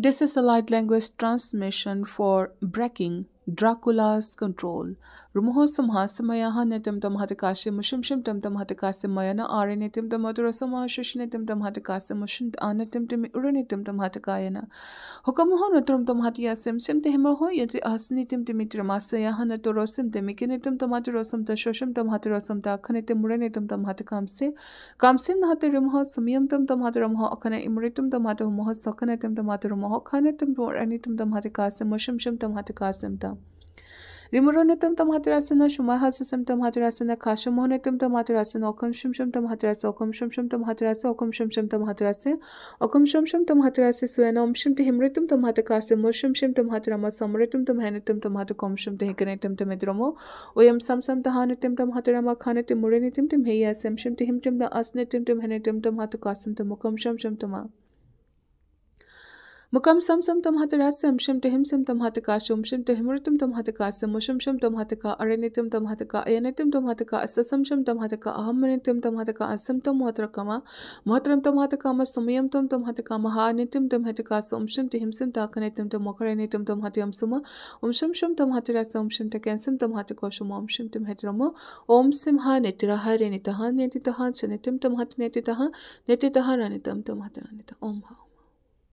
This is a light language transmission for breaking. ड्राकुलास control रुमोह तम हत हतकाश्य मुशुमशुम टम तम हतकास्यमय न आर्य नृतम तम हतुरसम शिश नृतम तम हतकास्य मुशुंत आनतम तम उड़ नृतम तम हतकाय न हुकमोह नतुरम तम हतियास्यम सिम तेहमोह यति अहसनितिम तिमि त्रमास्या न तुरोसिम तिमि किनितम तम हतुरसम तशोशम तम हतुरसम ताखनितम उड़ नृतम तम हतकाम से कामसिम न हतुरमोह सुमियम तम तम हतुरमोह अखन इमृतम तम हतुमोह सखन तम हतुरमोह खनतम उड़ नृतम तम हतकास्य मुशुमशुम तम हतकास्यम तम 리무로는 뜸뜸하드라스나 슈마하스슴 뜸하드라스나 가슈모네 뜸뜸하드라스나 어컴shumshum 뜸하드라스 어컴shumshum 뜸하드라스 어컴shumshum 뜸하드라스 어컴shumshum 뜸하드라스 수에나 엄shum 뜸힘르 뜸뜸하드가스 모shumshum 뜸하드라마 섬르 뜸뜸해네 뜸뜸하드 검shum 뜸히그네 뜸뜸에드로모 오염 삼삼 다하네 뜸뜸하드라마 카네 뜸무레네 뜸뜸헤이아셈 shum 뜸힘 뜸다 아스네 뜸뜸해네 뜸뜸하드가슴 뜸무컴shum shum 뜸아 मुकम सम सम तमहत रसम शम टहम सम तमहत का शुम शम टहमृतम तमहत का सम शम तमहत का अरणितम तमहत का अयनितम तमहत का अससम शम तमहत का अहमनितम तमहत का असम तम मोहतरकमा मोहतरम तमहत काम सुमयम तम तमहत का महानितम तमहत का सोम शम टहम सम ताकनितम तम मुखरणितम तमहत यम सुम ओम शम शम तमहत रसम शम टकैसम तमहत कौशुम ओम शम तमहत रमो ओम सिम हा नितिर हरे नितः नितितः सनितम तमहत नितितः नितितः रनितम तमहत रनित ओम हा